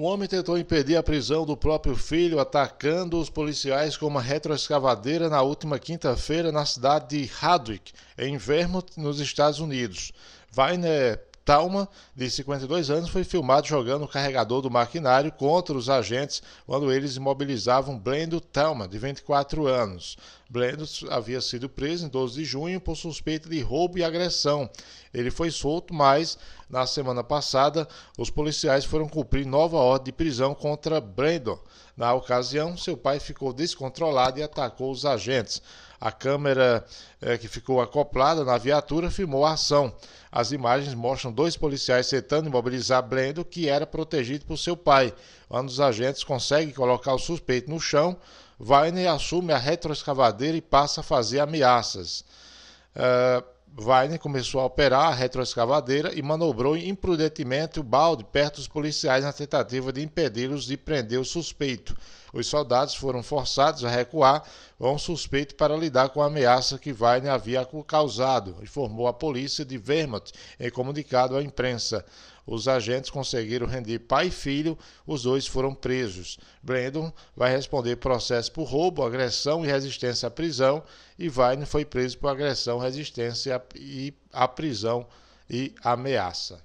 Um homem tentou impedir a prisão do próprio filho atacando os policiais com uma retroescavadeira na última quinta-feira na cidade de Hardwick, em Vermont, nos Estados Unidos. Weiner Talma, de 52 anos, foi filmado jogando o carregador do maquinário contra os agentes quando eles imobilizavam Blendo Talma, de 24 anos. Blendo havia sido preso em 12 de junho por suspeita de roubo e agressão. Ele foi solto, mas na semana passada os policiais foram cumprir nova ordem de prisão contra Brandon. Na ocasião, seu pai ficou descontrolado e atacou os agentes. A câmera eh, que ficou acoplada na viatura filmou a ação. As imagens mostram dois policiais tentando imobilizar Blendo, que era protegido por seu pai. Quando os agentes conseguem colocar o suspeito no chão, Weiner assume a retroescavadeira e passa a fazer ameaças. Uh, Vine começou a operar a retroescavadeira e manobrou imprudentemente o balde perto dos policiais na tentativa de impedi-los de prender o suspeito. Os soldados foram forçados a recuar com o suspeito para lidar com a ameaça que Vine havia causado, informou a polícia de Vermont em comunicado à imprensa. Os agentes conseguiram render pai e filho, os dois foram presos. Brandon vai responder processo por roubo, agressão e resistência à prisão, e Vine foi preso por agressão, resistência à e a prisão e ameaça.